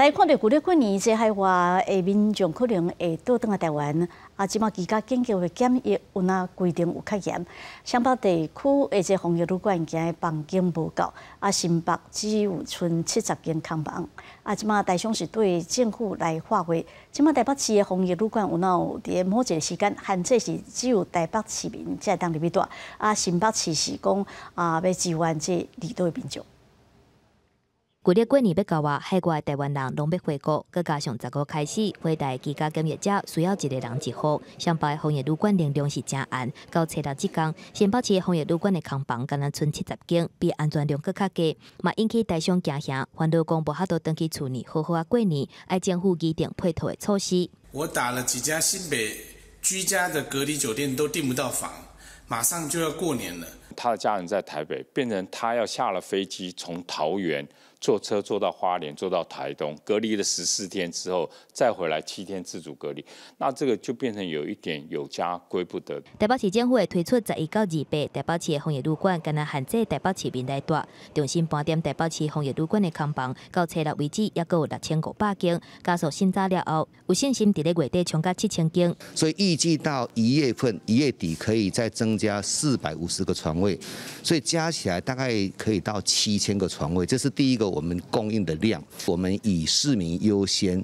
来看到过了几年，即系话诶，民众可能会倒转来台湾。啊，即马其他经的会疫有哪规定有较严？台北地区诶，即防疫旅馆间房间无够，啊，新北只有剩七十间空房。啊，即马台商是对政府来发挥。即马台北市诶，防疫旅馆有哪有伫某一个时间限制是只有台北市民会当入去住？啊，新北市是讲啊，要支援即离岛民众。过了过年要到啊，海外台湾人拢要回国，再加上十个开始回台其家经营者需要一个人一户。上百红业旅馆订量是真安，到七到几间，先报起红叶业旅馆的空房，敢若剩七十间，比安全量搁较低，嘛引起台商惊吓，反倒公布哈多登记处理，好好啊过年，爱政府几点配套的措施。我打了几家新北居家的隔离酒店，都订不到房，马上就要过年了。他的家人在台北，变成他要下了飞机从桃园。坐车坐到花莲，坐到台东，隔离了十四天之后，再回来七天自主隔离，那这个就变成有一点有家归不得。台北市政府会推出十一到二百台北市防疫旅馆，跟那限制台北市面来大，重新盘点台北市防疫旅馆的空房到七日为止，也够有六千五百间，加速新扎了后，有信心在月底冲到七千间。所以预计到一月份一月底可以再增加四百五十个床位，所以加起来大概可以到七千个床位，这是第一个。我们供应的量，我们以市民优先，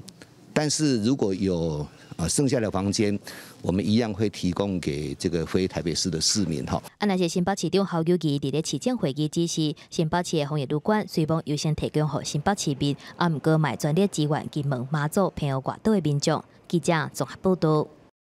但是如果有啊剩下的房间，我们一样会提供给这个非台北市的市民哈。啊，那些新北市长侯友宜在市政会议之时，新北市红叶主管随棒优先提供给新北市民，啊，不过买专业资源，金门马祖平洋外岛的民众。记者综合报道。